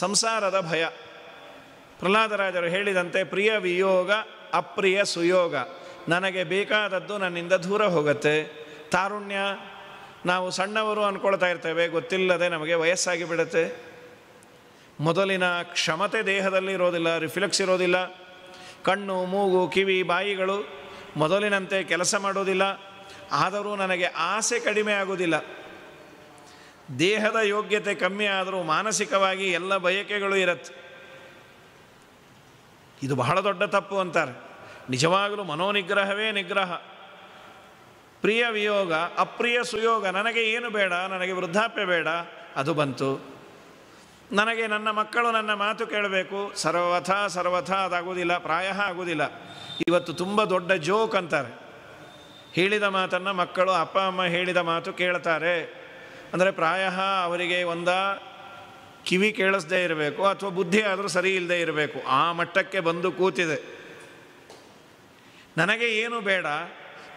ಸಂಸಾರದ ಭಯ ಪ್ರಹ್ಲಾದರಾಜರು ಹೇಳಿದಂತೆ ಪ್ರಿಯ ವಿಯೋಗ ಅಪ್ರಿಯ ಸುಯೋಗ ನನಗೆ ಬೇಕಾದದ್ದು ನನ್ನಿಂದ ದೂರ ಹೋಗುತ್ತೆ ತಾರುಣ್ಯ ನಾವು ಸಣ್ಣವರು ಅಂದ್ಕೊಳ್ತಾ ಇರ್ತೇವೆ ಗೊತ್ತಿಲ್ಲದೆ ನಮಗೆ ವಯಸ್ಸಾಗಿ ಬಿಡುತ್ತೆ ಮೊದಲಿನ ಕ್ಷಮತೆ ದೇಹದಲ್ಲಿ ಇರೋದಿಲ್ಲ ರಿಫ್ಲೆಕ್ಸ್ ಇರೋದಿಲ್ಲ ಕಣ್ಣು ಮೂಗು ಕಿವಿ ಬಾಯಿಗಳು ಮೊದಲಿನಂತೆ ಕೆಲಸ ಮಾಡೋದಿಲ್ಲ ಆದರೂ ನನಗೆ ಆಸೆ ಕಡಿಮೆ ಆಗೋದಿಲ್ಲ ದೇಹದ ಯೋಗ್ಯತೆ ಕಮ್ಮಿ ಆದರೂ ಮಾನಸಿಕವಾಗಿ ಎಲ್ಲ ಬಯಕೆಗಳು ಇರತ್ತೆ ಇದು ಬಹಳ ದೊಡ್ಡ ತಪ್ಪು ಅಂತಾರೆ ನಿಜವಾಗಲೂ ಮನೋನಿಗ್ರಹವೇ ನಿಗ್ರಹ ಪ್ರಿಯ ವಿಯೋಗ ಅಪ್ರಿಯ ಸುಯೋಗ ನನಗೆ ಏನು ಬೇಡ ನನಗೆ ವೃದ್ಧಾಪ್ಯ ಬೇಡ ಅದು ಬಂತು ನನಗೆ ನನ್ನ ಮಕ್ಕಳು ನನ್ನ ಮಾತು ಕೇಳಬೇಕು ಸರ್ವಥ ಸರ್ವಥ ಅದಾಗುವುದಿಲ್ಲ ಪ್ರಾಯ ಆಗುವುದಿಲ್ಲ ಇವತ್ತು ತುಂಬ ದೊಡ್ಡ ಜೋಕ್ ಅಂತಾರೆ ಹೇಳಿದ ಮಾತನ್ನು ಮಕ್ಕಳು ಅಪ್ಪ ಅಮ್ಮ ಹೇಳಿದ ಮಾತು ಕೇಳ್ತಾರೆ ಅಂದರೆ ಪ್ರಾಯ ಅವರಿಗೆ ಒಂದ ಕಿವಿ ಕೇಳಿಸ್ದೇ ಇರಬೇಕು ಅಥವಾ ಬುದ್ಧಿ ಆದರೂ ಸರಿ ಇಲ್ಲದೆ ಇರಬೇಕು ಆ ಮಟ್ಟಕ್ಕೆ ಬಂದು ಕೂತಿದೆ ನನಗೆ ಏನು ಬೇಡ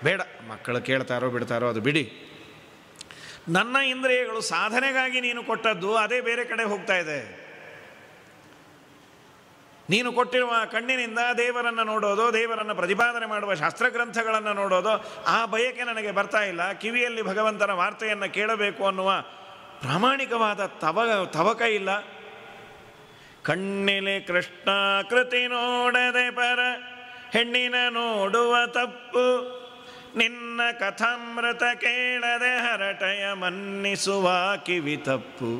ಬೇಡ ಮಕ್ಕಳು ಕೇಳ್ತಾರೋ ಬಿಡ್ತಾರೋ ಅದು ಬಿಡಿ ನನ್ನ ಇಂದ್ರಿಯಗಳು ಸಾಧನೆಗಾಗಿ ನೀನು ಕೊಟ್ಟದ್ದು ಅದೇ ಬೇರೆ ಕಡೆ ಹೋಗ್ತಾ ಇದೆ ನೀನು ಕೊಟ್ಟಿರುವ ಕಣ್ಣಿನಿಂದ ದೇವರನ್ನು ನೋಡೋದು ದೇವರನ್ನು ಪ್ರತಿಪಾದನೆ ಮಾಡುವ ಶಾಸ್ತ್ರಗ್ರಂಥಗಳನ್ನು ನೋಡೋದು ಆ ಬಯಕೆ ನನಗೆ ಬರ್ತಾ ಇಲ್ಲ ಕಿವಿಯಲ್ಲಿ ಭಗವಂತನ ವಾರ್ತೆಯನ್ನು ಕೇಳಬೇಕು ಅನ್ನುವ ಪ್ರಾಮಾಣಿಕವಾದ ತವ ತವಕ ಇಲ್ಲ ಕಣ್ಣಿಲೆ ಕೃಷ್ಣ ಕೃತಿ ನೋಡದೆ ಪರ ಹೆಣ್ಣಿನ ನೋಡುವ ತಪ್ಪು ನಿನ್ನ ಕಥಾಮೃತ ಕೇಳದೆ ಹರಟಯ ಮನ್ನಿಸುವ ಕಿವಿ ತಪ್ಪು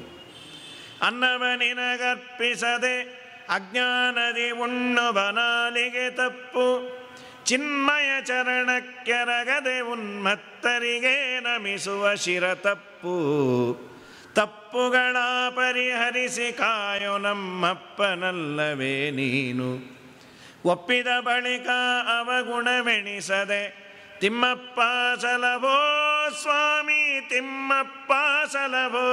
ಅನ್ನವ ನಿನಗರ್ಪಿಸದೆ ಅಜ್ಞಾನದಿ ಬನಾಲಿಗೆ ತಪ್ಪು ಚಿನ್ಮಯ ಚರಣಕ್ಕೆರಗದೆ ಉನ್ಮತ್ತರಿಗೆ ನಮಿಸುವ ಶಿರ ತಪ್ಪು ತಪ್ಪುಗಳ ಪರಿಹರಿಸಿ ಕಾಯೋ ನಮ್ಮಪ್ಪನಲ್ಲವೇ ನೀನು ಒಪ್ಪಿದ ಬಳಿಕ ಅವಗುಣವೆಣಿಸದೆ ತಿಮ್ಮಪ್ಪ ಸಲಭೋ ಸ್ವಾಮಿ ತಿಮ್ಮಪ್ಪ ಸಲಭೋ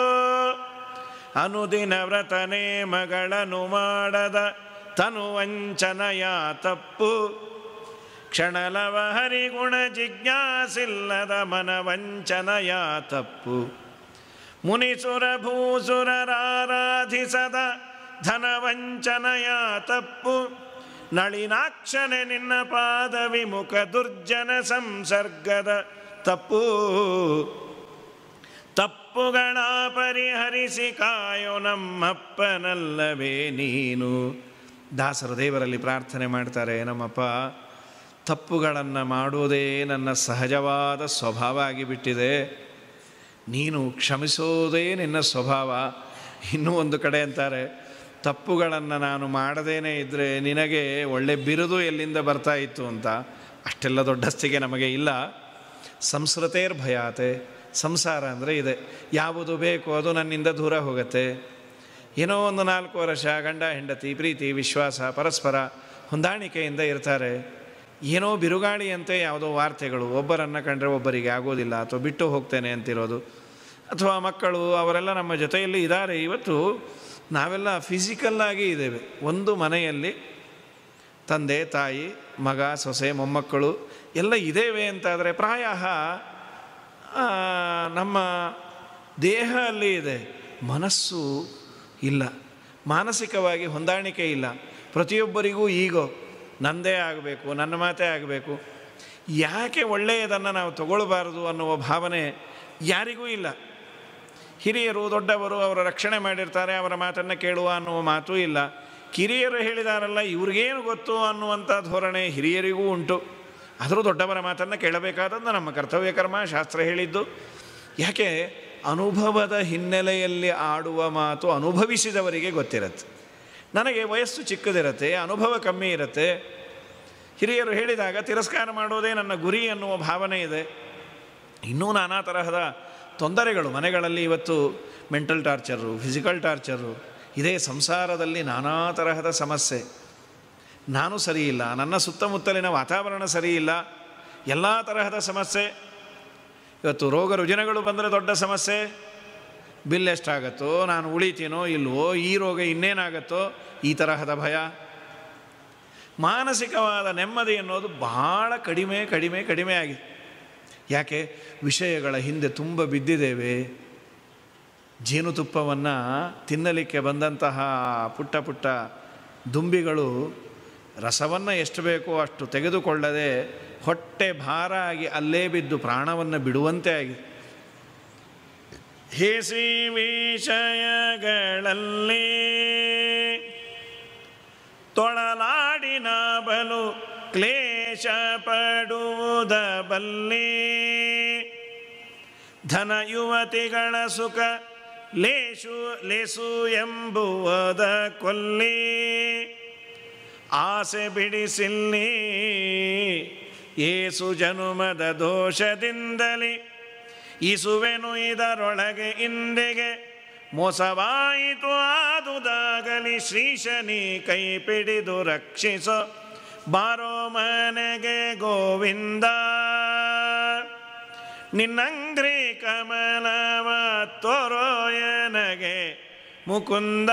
ಅನುದಿನ ವ್ರತನೇ ಮಗಳನು ಮಾಡದ ತನು ವಂಚನೆಯ ತಪ್ಪು ಕ್ಷಣಲವ ಹರಿಗುಣ ಜಿಜ್ಞಾಸಿಲ್ಲದ ಮನವಂಚನಯ ತಪ್ಪು ಮುನಿಸುರ ಭೂಸುರರಾರಾಧಿಸದ ಧನವಂಚನಯ ತಪ್ಪು ನಳಿನಾಕ್ಷನೆ ನಿನ್ನ ಪಾದ ವಿಮುಖ ದುರ್ಜನ ಸಂಸರ್ಗದ ತಪ್ಪು ತಪ್ಪುಗಳ ಪರಿಹರಿಸಿ ಕಾಯೋ ನಮ್ಮಪ್ಪನಲ್ಲವೇ ನೀನು ದಾಸರು ದೇವರಲ್ಲಿ ಪ್ರಾರ್ಥನೆ ಮಾಡ್ತಾರೆ ನಮ್ಮಪ್ಪ ತಪ್ಪುಗಳನ್ನು ಮಾಡುವುದೇ ನನ್ನ ಸಹಜವಾದ ಸ್ವಭಾವ ಆಗಿಬಿಟ್ಟಿದೆ ನೀನು ಕ್ಷಮಿಸೋದೇ ನಿನ್ನ ಸ್ವಭಾವ ಇನ್ನೂ ಒಂದು ಕಡೆ ಅಂತಾರೆ ತಪ್ಪುಗಳನ್ನು ನಾನು ಮಾಡದೇನೆ ಇದ್ದರೆ ನಿನಗೆ ಒಳ್ಳೆ ಬಿರುದು ಎಲ್ಲಿಂದ ಬರ್ತಾ ಇತ್ತು ಅಂತ ಅಷ್ಟೆಲ್ಲ ದೊಡ್ಡಸ್ತಿಗೆ ನಮಗೆ ಇಲ್ಲ ಸಂಸ್ಕೃತೇರ್ ಭಯಾತೆ ಸಂಸಾರ ಅಂದರೆ ಇದೆ ಯಾವುದು ಬೇಕೋ ಅದು ನನ್ನಿಂದ ದೂರ ಹೋಗುತ್ತೆ ಏನೋ ಒಂದು ನಾಲ್ಕು ವರ್ಷ ಗಂಡ ಹೆಂಡತಿ ಪ್ರೀತಿ ವಿಶ್ವಾಸ ಪರಸ್ಪರ ಹೊಂದಾಣಿಕೆಯಿಂದ ಇರ್ತಾರೆ ಏನೋ ಬಿರುಗಾಳಿಯಂತೆ ಯಾವುದೋ ವಾರ್ತೆಗಳು ಒಬ್ಬರನ್ನು ಕಂಡರೆ ಒಬ್ಬರಿಗೆ ಆಗೋದಿಲ್ಲ ಅಥವಾ ಬಿಟ್ಟು ಹೋಗ್ತೇನೆ ಅಂತಿರೋದು ಅಥವಾ ಮಕ್ಕಳು ಅವರೆಲ್ಲ ನಮ್ಮ ಜೊತೆಯಲ್ಲಿ ಇದ್ದಾರೆ ಇವತ್ತು ನಾವೆಲ್ಲ ಫಿಸಿಕಲ್ಲಾಗಿ ಇದ್ದೇವೆ ಒಂದು ಮನೆಯಲ್ಲಿ ತಂದೆ ತಾಯಿ ಮಗ ಸೊಸೆ ಮೊಮ್ಮಕ್ಕಳು ಎಲ್ಲ ಇದ್ದೇವೆ ಅಂತಾದರೆ ಪ್ರಾಯ ನಮ್ಮ ದೇಹ ಅಲ್ಲಿ ಇದೆ ಮನಸ್ಸು ಇಲ್ಲ ಮಾನಸಿಕವಾಗಿ ಹೊಂದಾಣಿಕೆ ಇಲ್ಲ ಪ್ರತಿಯೊಬ್ಬರಿಗೂ ಈಗೋ ನಂದೇ ಆಗಬೇಕು ನನ್ನ ಮಾತೇ ಆಗಬೇಕು ಯಾಕೆ ಒಳ್ಳೆಯದನ್ನು ನಾವು ತಗೊಳ್ಬಾರ್ದು ಅನ್ನುವ ಭಾವನೆ ಯಾರಿಗೂ ಇಲ್ಲ ಹಿರಿಯರು ದೊಡ್ಡವರು ಅವರ ರಕ್ಷಣೆ ಮಾಡಿರ್ತಾರೆ ಅವರ ಮಾತನ್ನು ಕೇಳುವ ಅನ್ನುವ ಮಾತೂ ಇಲ್ಲ ಕಿರಿಯರು ಹೇಳಿದಾರಲ್ಲ ಇವ್ರಿಗೇನು ಗೊತ್ತು ಅನ್ನುವಂಥ ಧೋರಣೆ ಹಿರಿಯರಿಗೂ ಉಂಟು ಆದರೂ ದೊಡ್ಡವರ ಮಾತನ್ನು ಕೇಳಬೇಕಾದದ್ದು ನಮ್ಮ ಕರ್ತವ್ಯ ಕರ್ಮ ಶಾಸ್ತ್ರ ಹೇಳಿದ್ದು ಯಾಕೆ ಅನುಭವದ ಹಿನ್ನೆಲೆಯಲ್ಲಿ ಆಡುವ ಮಾತು ಅನುಭವಿಸಿದವರಿಗೆ ಗೊತ್ತಿರುತ್ತೆ ನನಗೆ ವಯಸ್ಸು ಚಿಕ್ಕದಿರತ್ತೆ ಅನುಭವ ಕಮ್ಮಿ ಇರುತ್ತೆ ಹಿರಿಯರು ಹೇಳಿದಾಗ ತಿರಸ್ಕಾರ ಮಾಡೋದೇ ನನ್ನ ಗುರಿ ಅನ್ನುವ ಭಾವನೆ ಇದೆ ಇನ್ನೂ ನಾನಾ ತರಹದ ತೊಂದರೆಗಳು ಮನೆಗಳಲ್ಲಿ ಇವತ್ತು ಮೆಂಟಲ್ ಟಾರ್ಚರು ಫಿಸಿಕಲ್ ಟಾರ್ಚರು ಇದೇ ಸಂಸಾರದಲ್ಲಿ ನಾನಾ ತರಹದ ಸಮಸ್ಯೆ ನಾನು ಸರಿಯಿಲ್ಲ ನನ್ನ ಸುತ್ತಮುತ್ತಲಿನ ವಾತಾವರಣ ಸರಿಯಿಲ್ಲ ಎಲ್ಲ ತರಹದ ಸಮಸ್ಯೆ ಇವತ್ತು ರೋಗ ರುಜಿನಗಳು ಬಂದರೆ ದೊಡ್ಡ ಸಮಸ್ಯೆ ಬಿಲ್ ಎಷ್ಟಾಗತ್ತೋ ನಾನು ಉಳಿತೀನೋ ಇಲ್ವೋ ಈ ರೋಗ ಇನ್ನೇನಾಗತ್ತೋ ಈ ತರಹದ ಭಯ ಮಾನಸಿಕವಾದ ನೆಮ್ಮದಿ ಅನ್ನೋದು ಬಹಳ ಕಡಿಮೆ ಕಡಿಮೆ ಕಡಿಮೆ ಆಗಿದೆ ಯಾಕೆ ವಿಷಯಗಳ ಹಿಂದೆ ತುಂಬ ಬಿದ್ದಿದ್ದೇವೆ ಜೇನುತುಪ್ಪವನ್ನು ತಿನ್ನಲಿಕ್ಕೆ ಬಂದಂತಹ ಪುಟ್ಟ ಪುಟ್ಟ ದುಂಬಿಗಳು ರಸವನ್ನು ಎಷ್ಟು ಬೇಕೋ ಅಷ್ಟು ತೆಗೆದುಕೊಳ್ಳದೆ ಹೊಟ್ಟೆ ಭಾರ ಆಗಿ ಅಲ್ಲೇ ಬಿದ್ದು ಪ್ರಾಣವನ್ನು ಬಿಡುವಂತೆ ಆಗಿದೆ ಹೇಸಿ ವಿಷಯಗಳಲ್ಲಿ ತೊಳಲಾಡಿನ ಬಲು ಕ್ಲೇಶ ಪಡುವುದ ಧನ ಯುವತಿಗಳ ಸುಖ ಲೇಸು ಲೇಸು ಎಂಬುವುದ ಕೊಲ್ಲಿ ಆಸೆ ಬಿಡಿಸಿಲ್ಲಿ ಏಸು ಜನುಮದ ದೋಷದಿಂದಲೇ ಇಸುವೆನು ಇದರೊಳಗೆ ಹಿಂದೆಗೆ ಮೋಸವಾಯಿತು ಆದುದಾಗಲಿ ಶ್ರೀಶನಿ ಕೈ ಪಿಡಿದು ರಕ್ಷಿಸೋ ಬಾರೋ ಮನೆಗೆ ಗೋವಿಂದ ನಿನ್ನಂಗ್ರಿ ಕಮಲವ ತೋರೋಯನಗೆ ಮುಕುಂದ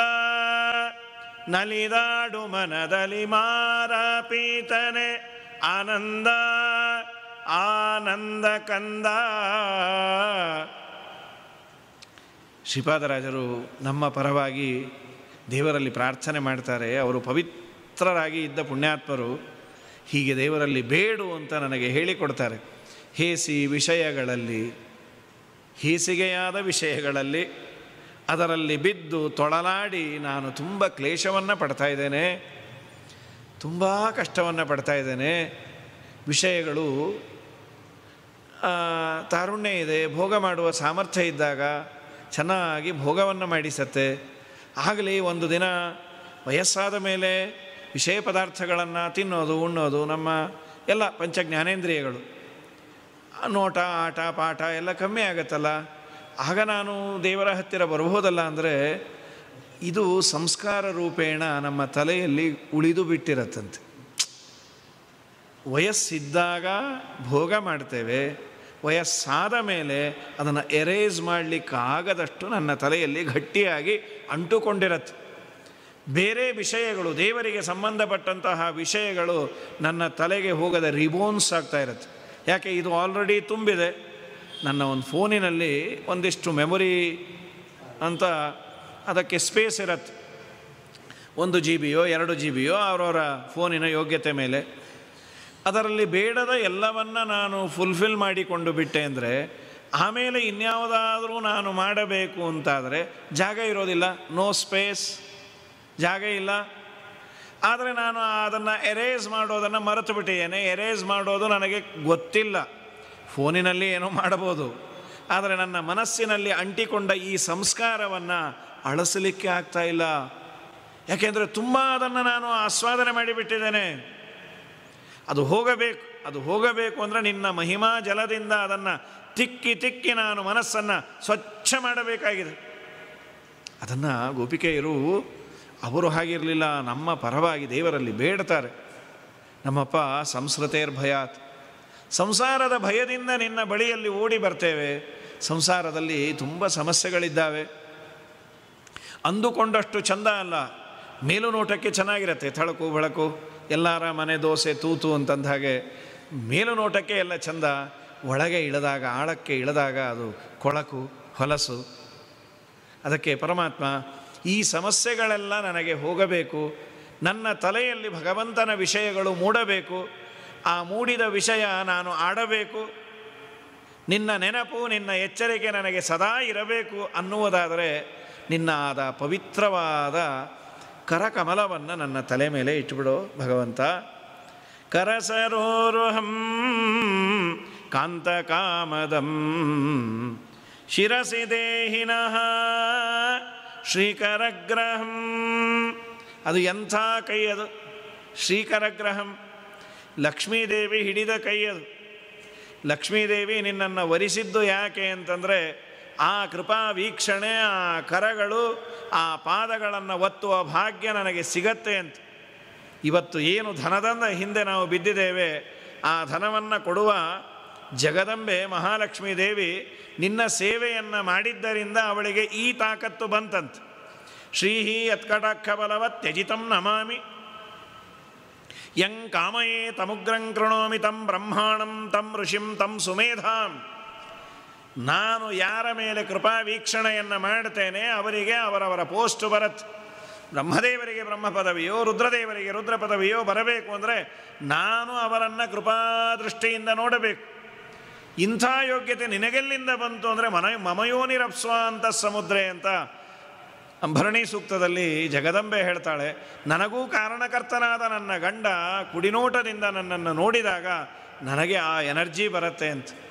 ನಲಿದಾಡು ಮನದಲ್ಲಿ ಪೀತನೆ ಆನಂದ ಆನಂದ ಕಂದ ಶ್ರೀಪಾದರಾಜರು ನಮ್ಮ ಪರವಾಗಿ ದೇವರಲ್ಲಿ ಪ್ರಾರ್ಥನೆ ಮಾಡ್ತಾರೆ ಅವರು ಪವಿತ್ರರಾಗಿ ಇದ್ದ ಪುಣ್ಯಾತ್ಮರು ಹೀಗೆ ದೇವರಲ್ಲಿ ಬೇಡು ಅಂತ ನನಗೆ ಹೇಳಿಕೊಡ್ತಾರೆ ಹೇಸಿ ವಿಷಯಗಳಲ್ಲಿ ಹೀಸಿಗೆಯಾದ ವಿಷಯಗಳಲ್ಲಿ ಅದರಲ್ಲಿ ಬಿದ್ದು ತೊಳಲಾಡಿ ನಾನು ತುಂಬ ಕ್ಲೇಶವನ್ನು ಪಡ್ತಾ ಇದ್ದೇನೆ ತುಂಬ ಕಷ್ಟವನ್ನು ಪಡ್ತಾ ಇದ್ದೇನೆ ವಿಷಯಗಳು ತಾರುಣ್ಯ ಇದೆ ಭೋಗ ಮಾಡುವ ಸಾಮರ್ಥ್ಯ ಇದ್ದಾಗ ಚೆನ್ನಾಗಿ ಭೋಗವನ್ನು ಮಾಡಿಸತ್ತೆ ಆಗಲಿ ಒಂದು ದಿನ ವಯಸ್ಸಾದ ಮೇಲೆ ವಿಷಯ ಪದಾರ್ಥಗಳನ್ನು ತಿನ್ನೋದು ಉಣ್ಣೋದು ನಮ್ಮ ಎಲ್ಲ ಪಂಚಜ್ಞಾನೇಂದ್ರಿಯಗಳು ನೋಟ ಆಟ ಪಾಠ ಎಲ್ಲ ಕಮ್ಮಿ ಆಗತ್ತಲ್ಲ ಆಗ ನಾನು ದೇವರ ಹತ್ತಿರ ಬರ್ಬೋದಲ್ಲ ಅಂದರೆ ಇದು ಸಂಸ್ಕಾರ ರೂಪೇಣ ನಮ್ಮ ತಲೆಯಲ್ಲಿ ಉಳಿದು ಬಿಟ್ಟಿರತ್ತಂತೆ ವಯಸ್ಸಿದ್ದಾಗ ಭೋಗ ಮಾಡ್ತೇವೆ ವಯಸ್ಸಾದ ಮೇಲೆ ಅದನ್ನು ಎರೇಸ್ ಮಾಡಲಿಕ್ಕಾಗದಷ್ಟು ನನ್ನ ತಲೆಯಲ್ಲಿ ಗಟ್ಟಿಯಾಗಿ ಅಂಟುಕೊಂಡಿರತ್ತೆ ಬೇರೆ ವಿಷಯಗಳು ದೇವರಿಗೆ ಸಂಬಂಧಪಟ್ಟಂತಹ ವಿಷಯಗಳು ನನ್ನ ತಲೆಗೆ ಹೋಗದ ರಿಬೋನ್ಸ್ ಆಗ್ತಾ ಇರುತ್ತೆ ಯಾಕೆ ಇದು ಆಲ್ರೆಡಿ ತುಂಬಿದೆ ನನ್ನ ಒಂದು ಫೋನಿನಲ್ಲಿ ಒಂದಿಷ್ಟು ಮೆಮೊರಿ ಅಂತ ಅದಕ್ಕೆ ಸ್ಪೇಸ್ ಇರತ್ತೆ ಒಂದು ಜಿ ಬಿಯೋ ಎರಡು ಜಿ ಬಿಯೋ ಅವರವರ ಫೋನಿನ ಯೋಗ್ಯತೆ ಮೇಲೆ ಅದರಲ್ಲಿ ಬೇಡದ ಎಲ್ಲವನ್ನು ನಾನು ಫುಲ್ಫಿಲ್ ಮಾಡಿಕೊಂಡು ಬಿಟ್ಟೆ ಅಂದರೆ ಆಮೇಲೆ ಇನ್ಯಾವುದಾದರೂ ನಾನು ಮಾಡಬೇಕು ಅಂತಾದರೆ ಜಾಗ ಇರೋದಿಲ್ಲ ನೋ ಸ್ಪೇಸ್ ಜಾಗ ಇಲ್ಲ ಆದರೆ ನಾನು ಅದನ್ನು ಎರೇಸ್ ಮಾಡೋದನ್ನು ಮರೆತು ಬಿಟ್ಟಿದ್ದೇನೆ ಎರೇಸ್ ಮಾಡೋದು ನನಗೆ ಗೊತ್ತಿಲ್ಲ ಫೋನಿನಲ್ಲಿ ಏನೋ ಮಾಡಬಹುದು ಆದರೆ ನನ್ನ ಮನಸ್ಸಿನಲ್ಲಿ ಅಂಟಿಕೊಂಡ ಈ ಸಂಸ್ಕಾರವನ್ನು ಅಳಸಲಿಕ್ಕೆ ಆಗ್ತಾ ಇಲ್ಲ ಯಾಕೆಂದರೆ ತುಂಬ ಅದನ್ನು ನಾನು ಆಸ್ವಾದನೆ ಮಾಡಿಬಿಟ್ಟಿದ್ದೇನೆ ಅದು ಹೋಗಬೇಕು ಅದು ಹೋಗಬೇಕು ಅಂದರೆ ನಿನ್ನ ಮಹಿಮಾ ಜಲದಿಂದ ಅದನ್ನು ತಿಕ್ಕಿ ತಿಕ್ಕಿ ನಾನು ಮನಸ್ಸನ್ನು ಸ್ವಚ್ಛ ಮಾಡಬೇಕಾಗಿದೆ ಅದನ್ನು ಗೋಪಿಕೆಯರು ಅವರು ಹಾಗಿರಲಿಲ್ಲ ನಮ್ಮ ಪರವಾಗಿ ದೇವರಲ್ಲಿ ಬೇಡ್ತಾರೆ ನಮ್ಮಪ್ಪ ಸಂಸ್ಕೃತೇರ್ಭಯಾತ್ ಸಂಸಾರದ ಭಯದಿಂದ ನಿನ್ನ ಬಳಿಯಲ್ಲಿ ಓಡಿ ಬರ್ತೇವೆ ಸಂಸಾರದಲ್ಲಿ ತುಂಬ ಸಮಸ್ಯೆಗಳಿದ್ದಾವೆ ಅಂದುಕೊಂಡಷ್ಟು ಚಂದ ಅಲ್ಲ ಮೇಲುನೋಟಕ್ಕೆ ನೋಟಕ್ಕೆ ಚೆನ್ನಾಗಿರುತ್ತೆ ಥಳಕು ಬಳಕು ಎಲ್ಲರ ಮನೆ ದೋಸೆ ತೂತು ಅಂತಂದ ಹಾಗೆ ಮೇಲು ನೋಟಕ್ಕೆ ಎಲ್ಲ ಚಂದ ಒಳಗೆ ಇಳಿದಾಗ ಆಳಕ್ಕೆ ಇಳಿದಾಗ ಅದು ಕೊಳಕು ಹೊಲಸು ಅದಕ್ಕೆ ಪರಮಾತ್ಮ ಈ ಸಮಸ್ಯೆಗಳೆಲ್ಲ ನನಗೆ ಹೋಗಬೇಕು ನನ್ನ ತಲೆಯಲ್ಲಿ ಭಗವಂತನ ವಿಷಯಗಳು ಮೂಡಬೇಕು ಆ ಮೂಡಿದ ವಿಷಯ ನಾನು ಆಡಬೇಕು ನಿನ್ನ ನೆನಪು ನಿನ್ನ ಎಚ್ಚರಿಕೆ ನನಗೆ ಸದಾ ಇರಬೇಕು ಅನ್ನುವುದಾದರೆ ನಿನ್ನ ಆದ ಪವಿತ್ರವಾದ ಕರಕಮಲವನ್ನು ನನ್ನ ತಲೆ ಮೇಲೆ ಇಟ್ಟುಬಿಡು ಭಗವಂತ ಕರಸರೋರುಹಂ ಕಾಂತಕಾಮದಂ ಶಿರಸಿ ದೇಹಿನಃ ಶ್ರೀಕರಗ್ರಹಂ ಅದು ಎಂಥ ಕೈ ಅದು ಶ್ರೀಕರಗ್ರಹಂ ಲಕ್ಷ್ಮೀದೇವಿ ಹಿಡಿದ ಅದು ಲಕ್ಷ್ಮೀದೇವಿ ನಿನ್ನನ್ನು ವರಿಸಿದ್ದು ಯಾಕೆ ಅಂತಂದರೆ ಆ ಕೃಪಾ ವೀಕ್ಷಣೆ ಆ ಕರಗಳು ಆ ಪಾದಗಳನ್ನು ಒತ್ತುವ ಭಾಗ್ಯ ನನಗೆ ಸಿಗತ್ತೆ ಅಂತ ಇವತ್ತು ಏನು ಧನದಂದ ಹಿಂದೆ ನಾವು ಬಿದ್ದಿದ್ದೇವೆ ಆ ಧನವನ್ನು ಕೊಡುವ ಜಗದಂಬೆ ಮಹಾಲಕ್ಷ್ಮೀ ದೇವಿ ನಿನ್ನ ಸೇವೆಯನ್ನು ಮಾಡಿದ್ದರಿಂದ ಅವಳಿಗೆ ಈ ತಾಕತ್ತು ಬಂತಂತ ಶ್ರೀಹಿ ಯತ್ಕಟಾಕ್ಷ ಬಲವ ತ್ಯಜಿತಂ ನಮಾಮಿ ಯಂ ಕಾಮಯೇ ತಮುಗ್ರಂ ಕೃಣೋಮಿ ತಂ ಬ್ರಹ್ಮಾಣಂ ತಂ ಋಷಿಂ ತಂ ಸುಮೇಧಾಂ ನಾನು ಯಾರ ಮೇಲೆ ಕೃಪಾ ವೀಕ್ಷಣೆಯನ್ನು ಮಾಡ್ತೇನೆ ಅವರಿಗೆ ಅವರವರ ಪೋಸ್ಟ್ ಬರತ್ ಬ್ರಹ್ಮದೇವರಿಗೆ ಬ್ರಹ್ಮ ಪದವಿಯೋ ರುದ್ರದೇವರಿಗೆ ರುದ್ರ ಪದವಿಯೋ ಬರಬೇಕು ಅಂದರೆ ನಾನು ಅವರನ್ನು ಕೃಪಾದೃಷ್ಟಿಯಿಂದ ನೋಡಬೇಕು ಇಂಥ ಯೋಗ್ಯತೆ ನಿನಗೆಲ್ಲಿಂದ ಬಂತು ಅಂದರೆ ಮನ ಮಮಯೋನಿರಪ್ಸ್ವಾ ಅಂತ ಸಮುದ್ರೆ ಅಂತ ಭರಣಿ ಸೂಕ್ತದಲ್ಲಿ ಜಗದಂಬೆ ಹೇಳ್ತಾಳೆ ನನಗೂ ಕಾರಣಕರ್ತನಾದ ನನ್ನ ಗಂಡ ಕುಡಿನೋಟದಿಂದ ನನ್ನನ್ನು ನೋಡಿದಾಗ ನನಗೆ ಆ ಎನರ್ಜಿ ಬರುತ್ತೆ ಅಂತ